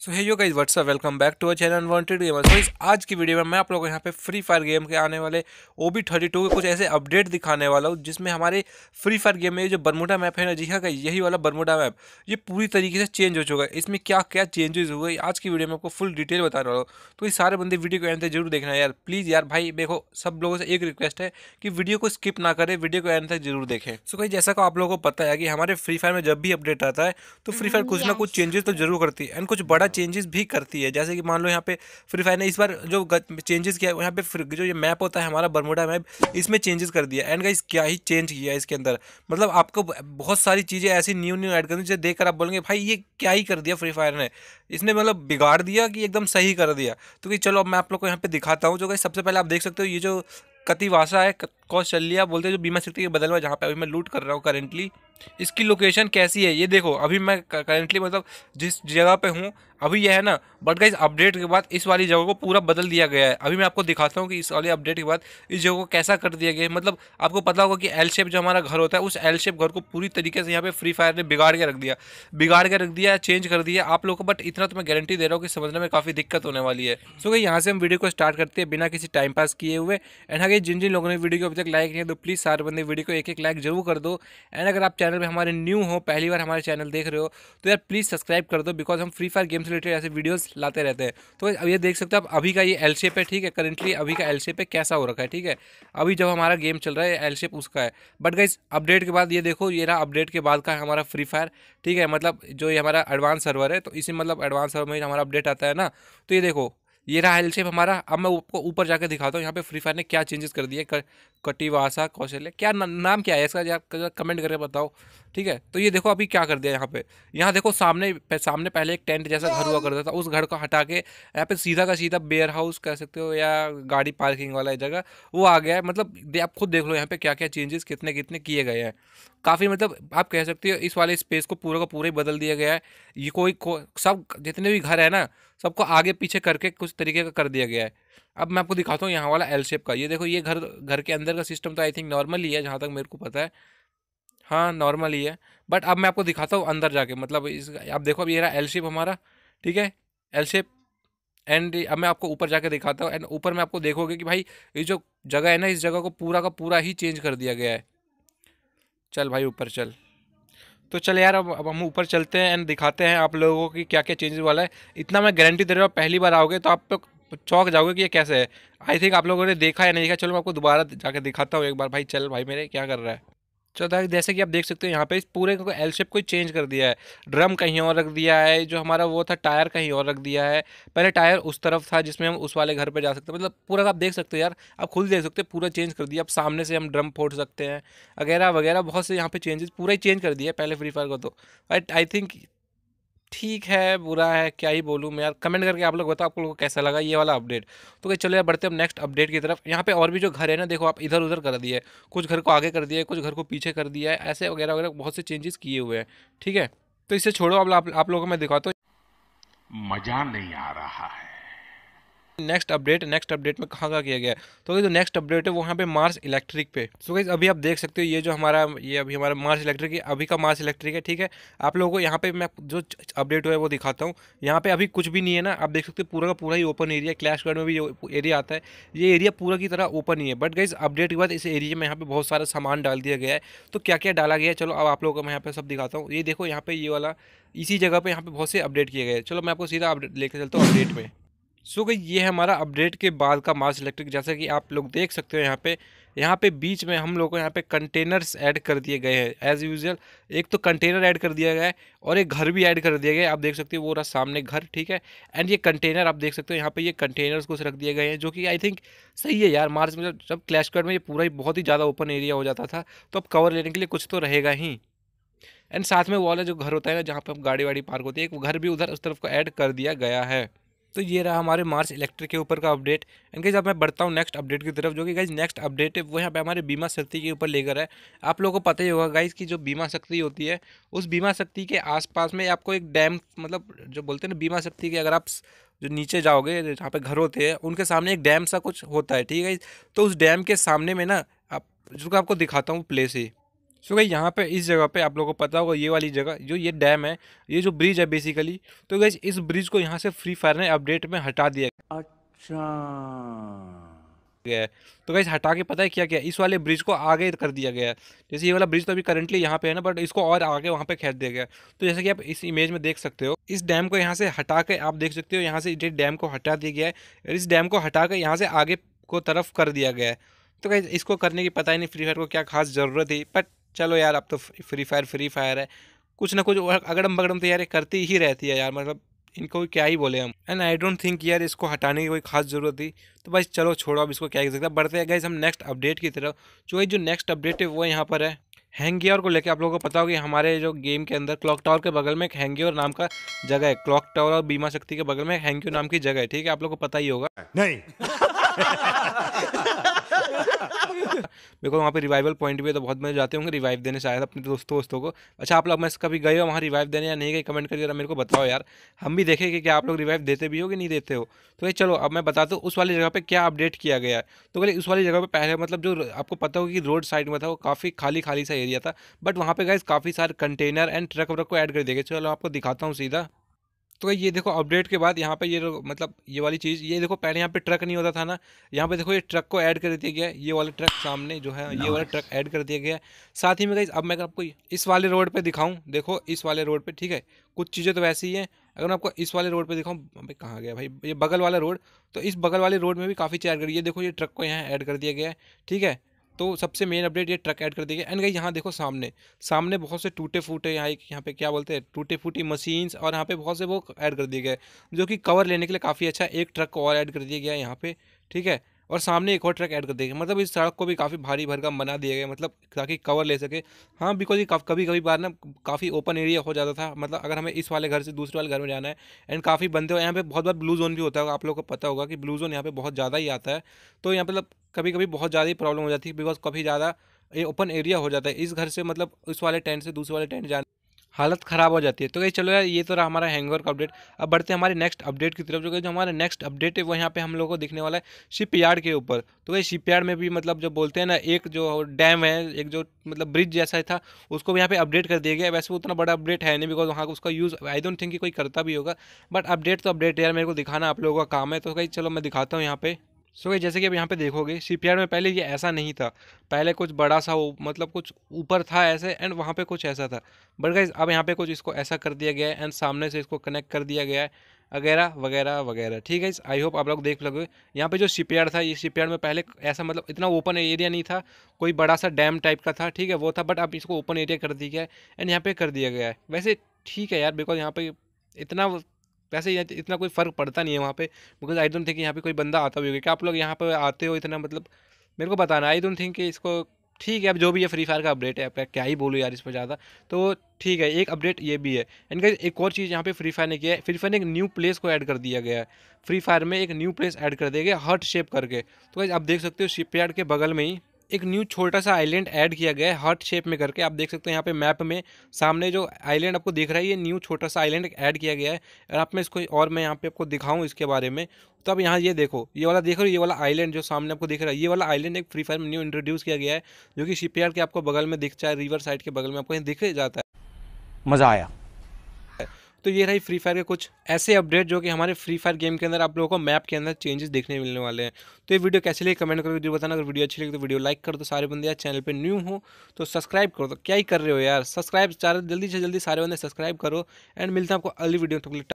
so hey yo guys what's up welcome back to our channel unwanted gamer so इस आज की video में मैं आप लोगों को यहाँ पे फ्री फायर गेम के आने वाले ओ बी थर्टी टू के कुछ ऐसे अपडेट दिखाने वाला हूँ जिसमें हमारे फ्री फायर गेम में जो बरमुडा मैप है ना जी हाँ का यही वाला बरमुडा मैप ये पूरी तरीके से चेंज हो चुका है इसमें क्या क्या चेंजेस हुए आज की वीडियो में आपको फुल डिटेल बताने वाला हूँ तो ये सारे बंदे वीडियो को एंड तक जरूर देखना यार प्लीज़ यार भाई देखो सब लोगों से एक रिक्वेस्ट है कि वीडियो को स्किप ना करें वीडियो को एंड तक जरूर देखें सो कहीं जैसा को आप लोगों को पता है कि हमारे फ्री फायर में जब भी अपडेट आता है तो फ्री हम्म, फायर कुछ ना कुछ चेंजेस तो जरूर करती है एंड कुछ बड़ा चेंजेस भी करती है जैसे कि मान लो यहाँ पे फ्री फायर ने इस बार जो चेंजेस किया यहाँ पे जो ये मैप होता है हमारा बरमोडा मैप इसमें चेंजेस कर दिया एंड गाइस क्या ही चेंज किया इसके अंदर मतलब आपको बहुत सारी चीज़ें ऐसी न्यू न्यू ऐड करनी चाहिए देखकर आप बोलेंगे भाई ये क्या ही कर दिया फ्री फायर ने इसने मतलब बिगाड़ दिया कि एकदम सही कर दिया तो कि चलो अब मैं आप लोग को यहाँ पे दिखाता हूँ जो गाइस सबसे पहले आप देख सकते हो ये जो कतिवासा है कौशल्या बोलते हैं जो बीमा शक्ति के बदल में जहाँ पे अभी मैं लूट कर रहा हूँ करेंटली इसकी लोकेशन कैसी है ये देखो अभी मैं करेंटली मतलब जिस जगह पे हूँ अभी यह है ना बट गाइज अपडेट के बाद इस वाली जगह को पूरा बदल दिया गया है अभी मैं आपको दिखाता हूँ कि इस वाली अपडेट के बाद इस जगह को कैसा कर दिया गया है मतलब आपको पता होगा कि एल शेप जो हमारा घर होता है उस एल शेप घर को पूरी तरीके से यहाँ पे फ्री फायर ने बिगाड़ के रख दिया बिगाड़ के रख दिया चेंज कर दिया आप लोग को बट इतना तो मैं गारंटी दे रहा हूँ कि समझने में काफ़ी दिक्कत होने वाली है सो गई यहाँ से हम वीडियो को स्टार्ट करते हैं बिना किसी टाइम पास किए हुए एंड हाँ जिन जिन लोगों ने वीडियो को अभी तक लाइक नहीं तो प्लीज़ सारे बंदे वीडियो को एक एक लाइक जरूर कर दो एंड अगर आप चैनल में हमारे न्यू हो पहली बार हमारे चैनल देख रहे हो तो यार प्लीज़ सब्सक्राइब कर दो बिकॉज हम फ्री फायर गेम से रिलेटेड ऐसे वीडियोस लाते रहते हैं तो अब ये देख सकते हो आप अभी का ये एल शेप है ठीक है करेंटली अभी का एल शेप है कैसा हो रखा है ठीक है अभी जब हमारा गेम चल रहा है एल शेप उसका है बट गाइज अपडेट के बाद ये देखो ये ना अपडेट के बाद का हमारा फ्री फायर ठीक है मतलब जो ये हमारा एडवांस सर्वर है तो इसी मतलब एडवांस सर्वर में हमारा अपडेट आता है ना तो ये देखो ये रहा हेल शेप हमारा अब मैं आपको ऊपर जाकर दिखाता हूँ यहाँ पे फ्री फायर ने क्या चेंजेस कर दिए कटिवासा कौशल्य क्या ना, नाम क्या है इसका कमेंट करके बताओ ठीक है तो ये देखो अभी क्या कर दिया यहाँ पे यहाँ देखो सामने सामने पहले एक टेंट जैसा घर हुआ करता था उस घर को हटा के यहाँ पे सीधा का सीधा बेयर हाउस कह सकते हो या गाड़ी पार्किंग वाला जगह वो आ गया है मतलब आप खुद देख लो यहाँ पे क्या क्या चेंजेस कितने कितने किए गए हैं काफ़ी मतलब आप कह सकते हो इस वाले स्पेस को पूरा का पूरा ही बदल दिया गया है ये कोई को, सब जितने भी घर है ना सबको आगे पीछे करके कुछ तरीके का कर दिया गया है अब मैं आपको दिखाता हूँ यहाँ वाला एल शेप का ये देखो ये घर घर के अंदर का सिस्टम तो आई थिंक नॉर्मल ही है जहाँ तक मेरे को पता है हाँ नॉर्मल ही है बट अब मैं आपको दिखाता हूँ अंदर जाके मतलब इस आप देखो अब ये रहा एल शेप हमारा ठीक है एल शेप एंड अब मैं आपको ऊपर जाके दिखाता हूँ एंड ऊपर में आपको देखोगे कि भाई ये जो जगह है ना इस जगह को पूरा का पूरा ही चेंज कर दिया गया है चल भाई ऊपर चल तो चल यार अब अब हम ऊपर चलते हैं एंड दिखाते हैं आप लोगों को कि क्या क्या चेंजेस वाला है इतना मैं गारंटी दे रहा हूँ पहली बार आओगे तो आप तो चौक जाओगे कि ये कैसे है आई थिंक आप लोगों ने देखा या नहीं देखा चलो मैं आपको दोबारा जाके दिखाता हूँ एक बार भाई चल भाई मेरे क्या कर रहा है चौथा जैसे कि आप देख सकते हो यहाँ पे इस पूरे को एल शेप को चेंज कर दिया है ड्रम कहीं और रख दिया है जो हमारा वो था टायर कहीं और रख दिया है पहले टायर उस तरफ था जिसमें हम उस वाले घर पे जा सकते हैं मतलब पूरा आप देख सकते हो यार आप खुद देख सकते हो पूरा चेंज कर दिया अब सामने से हम ड्रम फोड़ सकते हैं वगैरह वगैरह बहुत से यहाँ पर चेंजेस पूरा ही चेंज कर दिया पहले फ्री फायर को तो आई थिंक ठीक है बुरा है क्या ही बोलूँ मैं यार कमेंट करके आप लोग बताओ आप लोगों को कैसा लगा ये वाला अपडेट तो क्या चलो यार बढ़ते हम नेक्स्ट अपडेट की तरफ यहाँ पे और भी जो घर है ना देखो आप इधर उधर कर दिए कुछ घर को आगे कर दिया है कुछ घर को पीछे कर दिया है ऐसे वगैरह वगैरह बहुत से चेंजेस किए हुए हैं ठीक है तो इसे छोड़ो अब आप, आप लोगों को मैं दिखाता हूँ मज़ा नहीं आ रहा है नेक्स्ट अपडेट नेक्स्ट अपडेट में कहाँ का किया गया तो जो नेक्स्ट अपडेट है वो यहाँ पे मार्स इलेक्ट्रिक पे सो गई अभी आप देख सकते हो ये जो हमारा ये अभी हमारा मार्स इलेक्ट्रिक है अभी का मार्स इलेक्ट्रिक है ठीक है आप लोगों को यहाँ पे मैं जो अपडेट हुआ है वो दिखाता हूँ यहाँ पे अभी कुछ भी नहीं है ना आप देख सकते हो पूरा का पूरा ही ओपन एरिया क्लैश गार्ड में भी एरिया आता है ये एरिया पूरा की तरह ओपन ही है बट गई अपडेट के बाद इस एरिया में यहाँ पे बहुत सारा सामान डाल दिया गया है तो क्या क्या डाला गया है चलो अब आप लोगों को मैं यहाँ पे सब दिखाता हूँ ये देखो यहाँ पे ये वाला इसी जगह पे यहाँ पे बहुत से अपडेट किए गए चलो मैं आपको सीधा अपडेट लेकर चलता हूँ अपडेट में सो गई ये हमारा अपडेट के बाद का मास इलेक्ट्रिक जैसा कि आप लोग देख सकते हो यहाँ पे यहाँ पे बीच में हम लोगों को यहाँ पे कंटेनर्स ऐड कर दिए गए हैं एज यूजल एक तो कंटेनर ऐड कर दिया गया है और एक घर भी ऐड कर दिया गया है आप देख सकते हो वो रहा सामने घर ठीक है एंड ये कंटेनर आप देख सकते हो यहाँ पे ये कंटेनर्स कुछ रख दिए गए हैं जो कि आई थिंक सही है यार मार्च में जब क्लैश कार्ड में ये पूरा ही बहुत ही ज़्यादा ओपन एरिया हो जाता था तो अब कवर लेने के लिए कुछ तो रहेगा ही एंड साथ में वो वाला जो घर होता है ना जहाँ पर गाड़ी वाड़ी पार्क होती है एक घर भी उधर उस तरफ को ऐड कर दिया गया है दोस्तों ये रहा हमारे मार्च इलेक्ट्रिक के ऊपर का अपडेट एंड गाइज अब मैं बढ़ता हूँ नेक्स्ट अपडेट की तरफ जो कि गाइज नेक्स्ट अपडेट है वो यहाँ पे हमारे बीमा शक्ति के ऊपर लेकर है आप लोगों को पता ही होगा गाइज की जो बीमा शक्ति होती है उस बीमा शक्ति के आसपास में आपको एक डैम मतलब जो बोलते हैं ना बीमा शक्ति के अगर आप जो नीचे जाओगे जहाँ पे घर होते हैं उनके सामने एक डैम सा कुछ होता है ठीक है तो उस डैम के सामने में ना आप जो आपको दिखाता हूँ प्लेस ही सो गई यहाँ पे इस जगह पे आप लोगों को पता होगा ये वाली जगह जो ये डैम है ये जो ब्रिज है बेसिकली तो गई इस ब्रिज को यहाँ से फ्री फायर ने अपडेट में हटा दिया अच्छा गया तो गाइज हटा के पता है क्या क्या इस वाले ब्रिज को आगे कर दिया गया है जैसे ये वाला ब्रिज तो अभी करंटली यहाँ पे है ना बट इसको और आगे वहाँ पे खेद दिया गया तो जैसे कि आप इस इमेज में देख सकते हो इस डैम को यहाँ से हटा के आप देख सकते हो यहाँ से डैम को हटा दिया गया है इस डैम को हटा के यहाँ से आगे को तरफ कर दिया गया है तो कहीं इसको करने की पता ही नहीं फ्री फायर को क्या खास ज़रूरत है बट चलो यार अब तो फ्री फायर फ्री फायर है कुछ ना कुछ अगड़म बगड़म तो यार करती ही रहती है यार मतलब इनको क्या ही बोले हम एंड आई डोंट थिंक यार इसको हटाने की कोई खास जरूरत थी तो भाई चलो छोड़ो अब इसको क्या कर सकते बढ़ते हैं गाइज हम नेक्स्ट अपडेट की तरफ जो जो नेक्स्ट अपडेट है वो यहाँ पर है हैंगियर को लेकर आप लोगों को पता होगा हमारे जो गेम के अंदर क्लॉक टावर के बगल में एक हैंगियर नाम का जगह है क्लॉक टावर और बीमा शक्ति के बगल में हैंगियर नाम की जगह है ठीक है आप लोगों को पता ही होगा नहीं मेरे को वहाँ पे रिवाइवल पॉइंट भी है तो बहुत मैं जाते होंगे रिवाइव देने शायद अपने दोस्तों दोस्तों को अच्छा आप लोग मैं कभी गए हो वहाँ रिवाइव देने या नहीं गए कमेंट करके मेरे को बताओ यार हम भी देखें कि क्या आप लोग रिवाइव देते भी हो कि नहीं देते हो तो ये चलो अब मैं बता दूँ उस वाली जगह पर क्या अपडेट किया गया है तो बोले उस वाली जगह पर पहले मतलब जो आपको पता हो कि रोड साइड में था वो काफ़ी खाली खाली सा एरिया था बट वहाँ पर गए काफ़ी सारे कंटेनर एंड ट्रक व्रक को ऐड कर देगा चलो आपको दिखाता हूँ सीधा तो ये देखो अपडेट के बाद यहाँ पे ये मतलब ये वाली चीज़ ये देखो पहले यहाँ पे ट्रक नहीं होता था ना यहाँ पे देखो ये ट्रक को ऐड कर दिया गया ये वाले ट्रक सामने जो है ये वाला ट्रक ऐड कर दिया गया साथ ही में कहीं अब मैं आपको इस वाले रोड पे दिखाऊँ देखो इस वाले रोड पे ठीक है कुछ चीज़ें तो वैसी ही हैं अगर मैं आपको इस वाले रोड पर दिखाऊँ भाई कहाँ गया भाई ये बगल वाला रोड तो इस बगल वाले रोड में भी काफ़ी चेयर कर ये देखो ये ट्रक को यहाँ ऐड कर दिया गया है ठीक है तो सबसे मेन अपडेट ये ट्रक ऐड कर दी गई एंड गई यहाँ देखो सामने सामने बहुत से टूटे फूटे यहाँ एक यहाँ पे क्या बोलते हैं टूटे फूटी मशीन्स और यहाँ पे बहुत से वो ऐड कर दिए गए जो कि कवर लेने के लिए काफ़ी अच्छा एक ट्रक को और ऐड कर दिया गया है यहाँ पे ठीक है और सामने एक और ट्रक ऐड कर दिया गया मतलब इस सड़क को भी काफ़ी भारी भरकम बना दिया गया मतलब ताकि कवर ले सके हाँ बिकॉज ये कभी कभी बार ना काफ़ी ओपन एरिया हो जाता था मतलब अगर हमें इस वाले घर से दूसरे वाले घर में जाना है एंड काफ़ी बंदे हो यहाँ पे बहुत बार ब्लू जोन भी होता है आप लोगों को पता होगा कि ब्लू जोन यहाँ पे बहुत ज़्यादा ही आता है तो यहाँ मतलब कभी कभी बहुत ज़्यादा ही प्रॉब्लम हो जाती है बिकॉज काफ़ी ज़्यादा ये ओपन एरिया हो जाता है इस घर से मतलब इस वाले टेंट से दूसरे वाले टेंट जाने हालत ख़राब हो जाती है तो कहीं चलो यार ये तो रहा हमारा हैंगवर का अपडेट अब बढ़ते हैं हमारे नेक्स्ट अपडेट की तरफ जो कि जो हमारा नेक्स्ट अपडेट है वो यहाँ पे हम लोगों को दिखने वाला है शिप यार्ड के ऊपर तो कहीं शिप यार्ड में भी मतलब जो बोलते हैं ना एक जो डैम है एक जो मतलब ब्रिज जैसा था उसको भी यहाँ पे अपडेट कर दिया गया वैसे उतना बड़ा अपडेट है नहीं बिकॉज वहाँ उसका यूज़ आई डोंट थिंक कि कोई करता भी होगा बट अपडेट तो अपडेट यार मेरे को दिखाना आप लोगों का काम है तो कहीं चलो मैं दिखाता हूँ यहाँ पे सो so, ये जैसे कि अब यहाँ पे देखोगे सीपीआर में पहले ये ऐसा नहीं था पहले कुछ बड़ा सा मतलब कुछ ऊपर था ऐसे एंड वहाँ पे कुछ ऐसा था बट गाइज अब यहाँ पे कुछ इसको ऐसा कर दिया गया है एंड सामने से इसको कनेक्ट कर दिया गया है वगैरह वगैरह वगैरह ठीक है आई होप आप लोग देख लगे यहाँ पे जो शिपयार्ड था ये शिपयार्ड में पहले ऐसा मतलब इतना ओपन एरिया नहीं था कोई बड़ा सा डैम टाइप का था ठीक है वो था बट अब इसको ओपन एरिया कर दिया गया है एंड यहाँ पे कर दिया गया है वैसे ठीक है यार बिकॉज यहाँ पे इतना वैसे इतना कोई फ़र्क पड़ता नहीं है वहाँ पे बिकॉज आई डोंट थिंक यहाँ पे कोई बंदा आता भी होगा क्या आप लोग यहाँ पे आते हो इतना मतलब मेरे को बताना आई डोंट थिंक कि इसको ठीक है अब जो भी है फ्री फायर का अपडेट है आप क्या ही बोलूँ यार इस पर ज़्यादा तो ठीक है एक अपडेट ये भी है इनका एक और चीज़ यहाँ पे फ्री फायर ने किया है फ्री फायर ने एक न्यू प्लेस को ऐड कर दिया गया है फ्री फायर में एक न्यू प्लेस ऐड कर दिया गया हर्ट शेप करके तो आप देख सकते हो शिप के बगल में ही एक न्यू छोटा सा आइलैंड ऐड किया गया है हार्ट शेप में करके आप देख सकते हैं यहाँ पे मैप में सामने जो आइलैंड आपको दिख रहा है ये न्यू छोटा सा आइलैंड ऐड किया गया है और आप में इसको और मैं यहाँ पे आपको दिखाऊँ इसके बारे में तो आप यहाँ ये देखो ये वाला देखो ये वाला आइलैंड जो सामने आपको दिख रहा है ये वाला आइलैंड एक फ्री फायर में न्यू इंट्रोड्यूस किया गया है जो कि शिपयार्ड के आपको बगल में दिख जाए रिवर साइड के बगल में आपको दिख जाता है मज़ा आया तो ये रही फ्री फायर के कुछ ऐसे अपडेट जो कि हमारे फ्री फायर गेम के अंदर आप लोगों को मैप के अंदर चेंजेस देखने मिलने वाले हैं तो ये वीडियो कैसे लगे कमेंट करके वीडियो बताना अगर वीडियो अच्छी लगी तो वीडियो लाइक कर दो सारे बंदे यार चैनल पर न्यू हो तो सब्सक्राइब करो तो क्या ही कर रहे हो यार सब्सक्राइब जल्दी से जल्दी सारे बंदे सब्सक्राइब करो एंड मिलते हैं आपको अली वीडियो तो